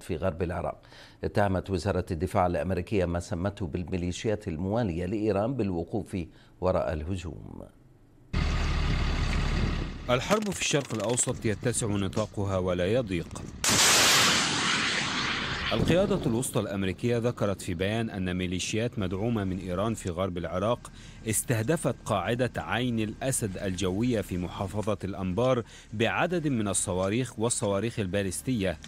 في غرب العراق اتهمت وزارة الدفاع الأمريكية ما سمته بالميليشيات الموالية لإيران بالوقوف وراء الهجوم الحرب في الشرق الأوسط يتسع نطاقها ولا يضيق القيادة الوسطى الأمريكية ذكرت في بيان أن ميليشيات مدعومة من إيران في غرب العراق استهدفت قاعدة عين الأسد الجوية في محافظة الأنبار بعدد من الصواريخ والصواريخ البالستية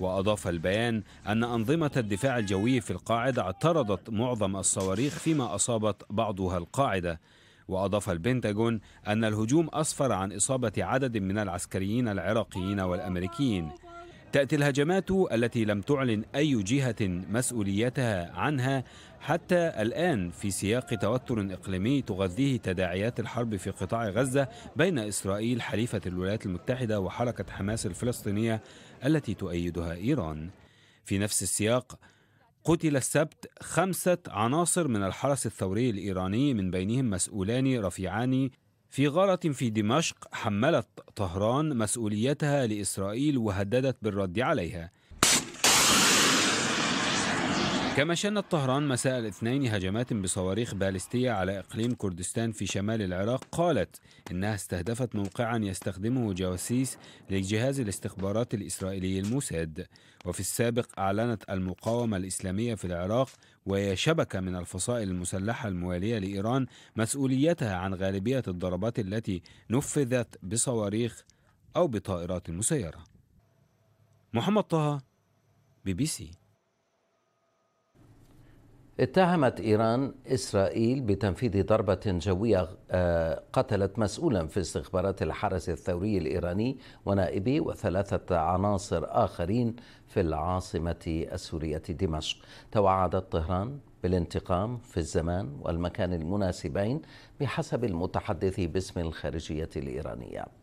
وأضاف البيان أن أنظمة الدفاع الجوي في القاعدة اعترضت معظم الصواريخ فيما أصابت بعضها القاعدة وأضاف البنتاغون أن الهجوم أسفر عن إصابة عدد من العسكريين العراقيين والأمريكيين تأتي الهجمات التي لم تعلن أي جهة مسؤوليتها عنها حتى الآن في سياق توتر إقليمي تغذيه تداعيات الحرب في قطاع غزة بين إسرائيل حليفة الولايات المتحدة وحركة حماس الفلسطينية التي تؤيدها إيران. في نفس السياق قتل السبت خمسة عناصر من الحرس الثوري الإيراني من بينهم مسؤولان رفيعان في غارة في دمشق حملت طهران مسؤوليتها لإسرائيل وهددت بالرد عليها كما شنت طهران مساء الاثنين هجمات بصواريخ باليستية على إقليم كردستان في شمال العراق قالت إنها استهدفت موقعا يستخدمه جواسيس لجهاز الاستخبارات الإسرائيلي الموساد وفي السابق أعلنت المقاومة الإسلامية في العراق وهي شبكة من الفصائل المسلحة الموالية لإيران مسؤوليتها عن غالبية الضربات التي نفذت بصواريخ أو بطائرات مسيرة محمد طه بي بي سي اتهمت إيران إسرائيل بتنفيذ ضربة جوية آه، قتلت مسؤولا في استخبارات الحرس الثوري الإيراني ونائبه وثلاثة عناصر آخرين في العاصمة السورية دمشق توعدت طهران بالانتقام في الزمان والمكان المناسبين بحسب المتحدث باسم الخارجية الإيرانية